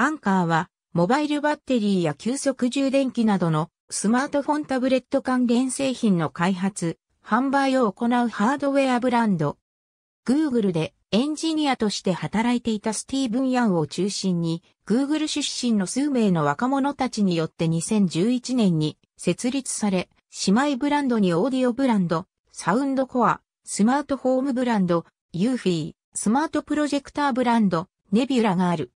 アンカーは、モバイルバッテリーや急速充電器などのスマートフォンタブレット関連製品の開発、販売を行うハードウェアブランド。Google でエンジニアとして働いていたスティーブン・ヤンを中心に、Google 出身の数名の若者たちによって2011年に設立され、姉妹ブランドにオーディオブランド、サウンドコア、スマートホームブランド、ユーフィー、スマートプロジェクターブランド、ネビュラがある。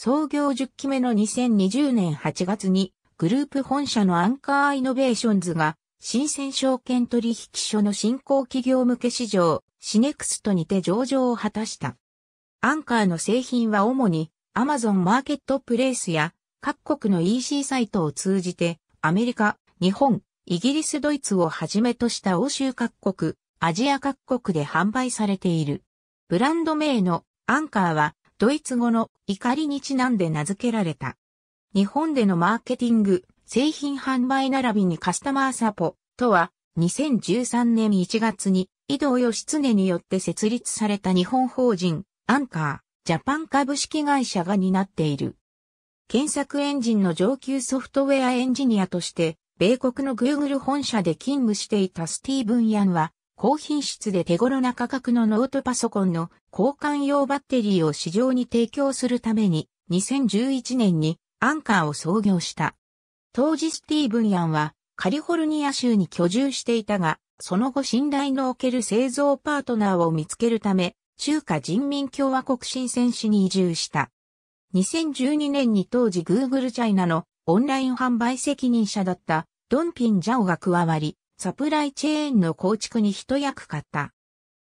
創業10期目の2020年8月に、グループ本社のアンカーイノベーションズが、新鮮証券取引所の新興企業向け市場、シネクストにて上場を果たした。アンカーの製品は主に、アマゾンマーケットプレイスや、各国の EC サイトを通じて、アメリカ、日本、イギリス、ドイツをはじめとした欧州各国、アジア各国で販売されている。ブランド名のアンカーはドイツ語の怒りにちなんで名付けられた。日本でのマーケティング、製品販売並びにカスタマーサポとは、2013年1月に井戸義経によって設立された日本法人、アンカー、ジャパン株式会社が担っている。検索エンジンの上級ソフトウェアエンジニアとして、米国の Google 本社で勤務していたスティーブン・ヤンは、高品質で手頃な価格のノートパソコンの交換用バッテリーを市場に提供するために2011年にアンカーを創業した。当時スティーブン・ヤンはカリフォルニア州に居住していたが、その後信頼のおける製造パートナーを見つけるため、中華人民共和国新セン市に移住した。2012年に当時 Google チャイナのオンライン販売責任者だったドンピン・ジャオが加わり、サプライチェーンの構築に一役買った。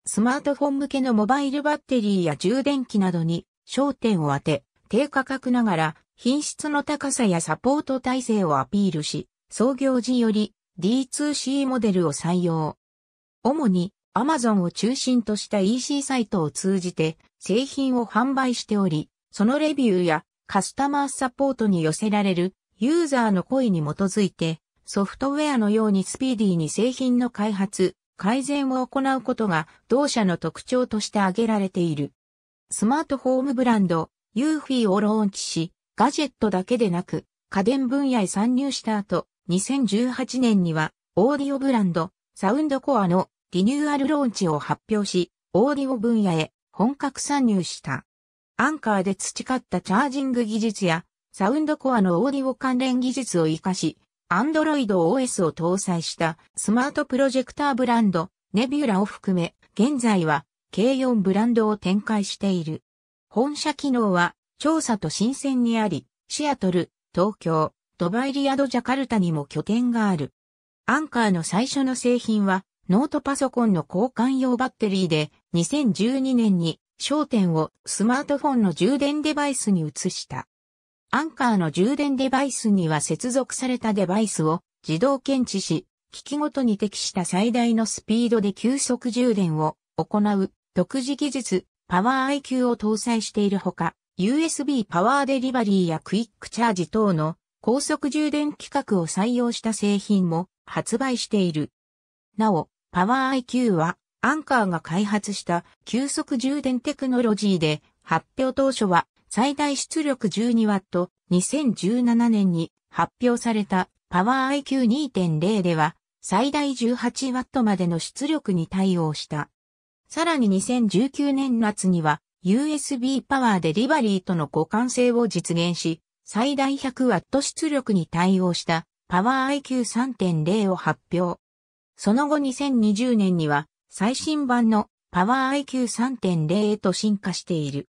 スマートフォン向けのモバイルバッテリーや充電器などに焦点を当て、低価格ながら品質の高さやサポート体制をアピールし、創業時より D2C モデルを採用。主に Amazon を中心とした EC サイトを通じて製品を販売しており、そのレビューやカスタマーサポートに寄せられるユーザーの声に基づいてソフトウェアのようにスピーディーに製品の開発、改善を行うことが同社の特徴として挙げられている。スマートホームブランド、ユーフィーをローンチし、ガジェットだけでなく、家電分野へ参入した後、2018年には、オーディオブランド、サウンドコアのリニューアルローンチを発表し、オーディオ分野へ本格参入した。アンカーで培ったチャージング技術や、サウンドコアのオーディオ関連技術を活かし、Android OS を搭載したスマートプロジェクターブランド、ネビュラを含め、現在は計4ブランドを展開している。本社機能は調査と新鮮にあり、シアトル、東京、ドバイリアドジャカルタにも拠点がある。アンカーの最初の製品は、ノートパソコンの交換用バッテリーで、2012年に焦点をスマートフォンの充電デバイスに移した。アンカーの充電デバイスには接続されたデバイスを自動検知し、機器ごとに適した最大のスピードで急速充電を行う独自技術パワー IQ を搭載しているほか、USB パワーデリバリーやクイックチャージ等の高速充電規格を採用した製品も発売している。なお、パワー IQ はアンカーが開発した急速充電テクノロジーで発表当初は最大出力 12W、2017年に発表されたパワー IQ2.0 では、最大 18W までの出力に対応した。さらに2019年夏には、USB パワーデリバリーとの互換性を実現し、最大 100W 出力に対応したパワー IQ3.0 を発表。その後2020年には最新版のパワー IQ3.0 へと進化している。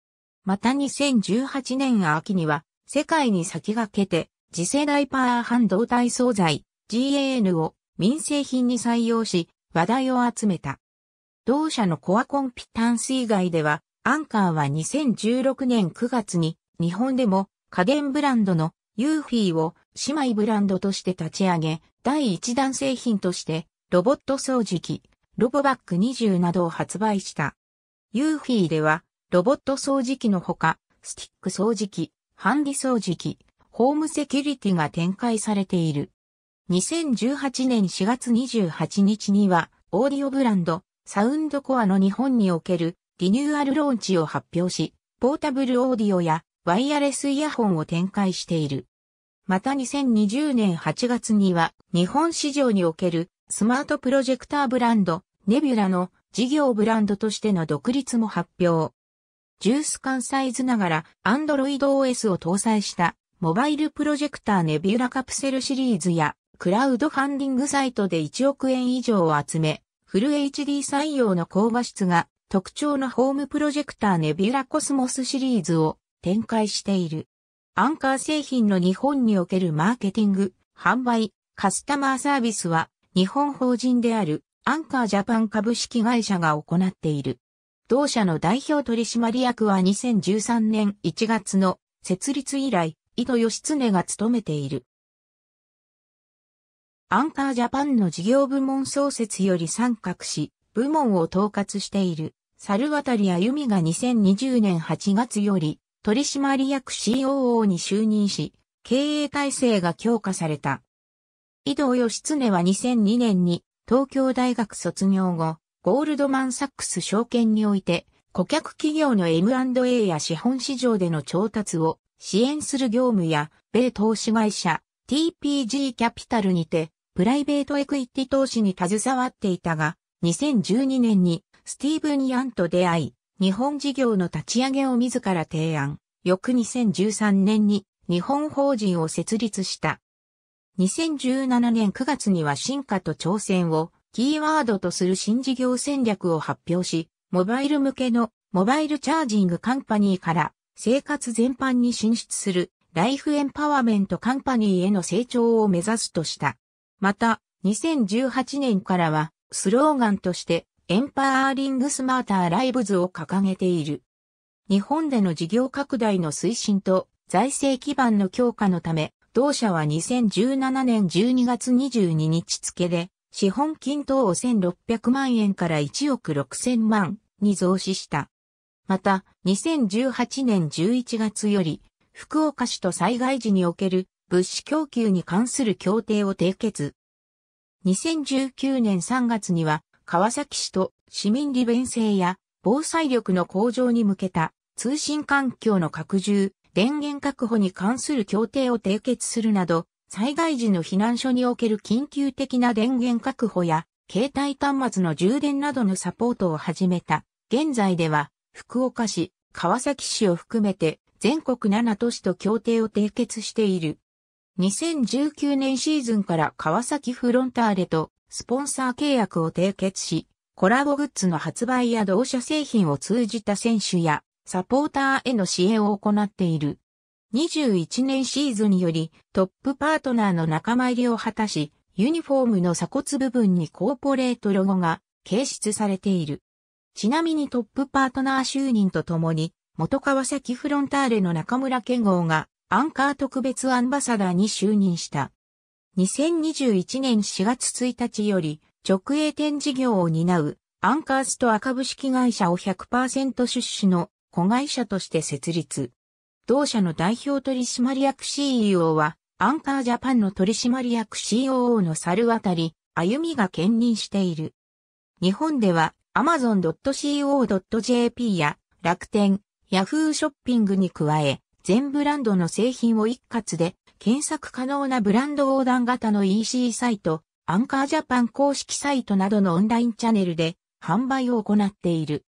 また2018年秋には、世界に先駆けて、次世代パワー半導体総材 GAN を民生品に採用し、話題を集めた。同社のコアコンピタンス以外では、アンカーは2016年9月に日本でも家電ブランドのユーフィーを姉妹ブランドとして立ち上げ、第一弾製品としてロボット掃除機、ロボバッグ20などを発売した。ユーフィーではロボット掃除機のほか、スティック掃除機、ハンディ掃除機、ホームセキュリティが展開されている。2018年4月28日には、オーディオブランド、サウンドコアの日本におけるリニューアルローンチを発表し、ポータブルオーディオやワイヤレスイヤホンを展開している。また2020年8月には日本市場におけるスマートプロジェクターブランドネビュラの事業ブランドとしての独立も発表。ジュース管サイズながら Android OS を搭載したモバイルプロジェクターネビュラカプセルシリーズやクラウドファンディングサイトで1億円以上を集め、フル HD 採用の高画質が特徴のホームプロジェクターネビュラコスモスシリーズを展開している。アンカー製品の日本におけるマーケティング、販売、カスタマーサービスは日本法人であるアンカージャパン株式会社が行っている。同社の代表取締役は2013年1月の設立以来、井戸義経が務めている。アンカージャパンの事業部門創設より参画し、部門を統括している、猿渡歩美が2020年8月より、取締役 COO に就任し、経営体制が強化された。井戸義経は2002年に東京大学卒業後、ゴールドマンサックス証券において、顧客企業の M&A や資本市場での調達を支援する業務や、米投資会社 TPG キャピタルにて、プライベートエクイティ投資に携わっていたが、2012年にスティーブン・ヤンと出会い、日本事業の立ち上げを自ら提案。翌2013年に日本法人を設立した。2017年9月には進化と挑戦をキーワードとする新事業戦略を発表し、モバイル向けのモバイルチャージングカンパニーから生活全般に進出するライフエンパワーメントカンパニーへの成長を目指すとした。また、2018年からはスローガンとしてエンパワーリングスマーターライブズを掲げている。日本での事業拡大の推進と財政基盤の強化のため、同社は2017年12月22日付で資本金等を1600万円から1億6000万に増資した。また、2018年11月より、福岡市と災害時における物資供給に関する協定を締結。2019年3月には、川崎市と市民利便性や防災力の向上に向けた通信環境の拡充、電源確保に関する協定を締結するなど、災害時の避難所における緊急的な電源確保や、携帯端末の充電などのサポートを始めた。現在では、福岡市、川崎市を含めて、全国7都市と協定を締結している。2019年シーズンから川崎フロンターレとスポンサー契約を締結し、コラボグッズの発売や同社製品を通じた選手やサポーターへの支援を行っている。21年シーズンよりトップパートナーの仲間入りを果たし、ユニフォームの鎖骨部分にコーポレートロゴが掲出されている。ちなみにトップパートナー就任とともに、元川崎フロンターレの中村健吾がアンカー特別アンバサダーに就任した。2021年4月1日より直営店事業を担うアンカースト赤株式会社を100%出資の子会社として設立。同社の代表取締役 CEO は、アンカージャパンの取締役 COO の猿渡、歩みが兼任している。日本では amazon.co.jp や楽天、Yahoo ショッピングに加え、全ブランドの製品を一括で検索可能なブランド横断型の EC サイト、アンカージャパン公式サイトなどのオンラインチャンネルで販売を行っている。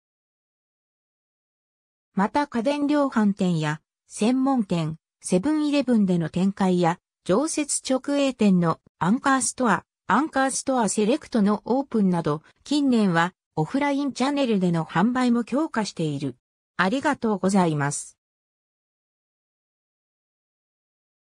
また家電量販店や専門店、セブンイレブンでの展開や、常設直営店のアンカーストア、アンカーストアセレクトのオープンなど、近年はオフラインチャンネルでの販売も強化している。ありがとうございます。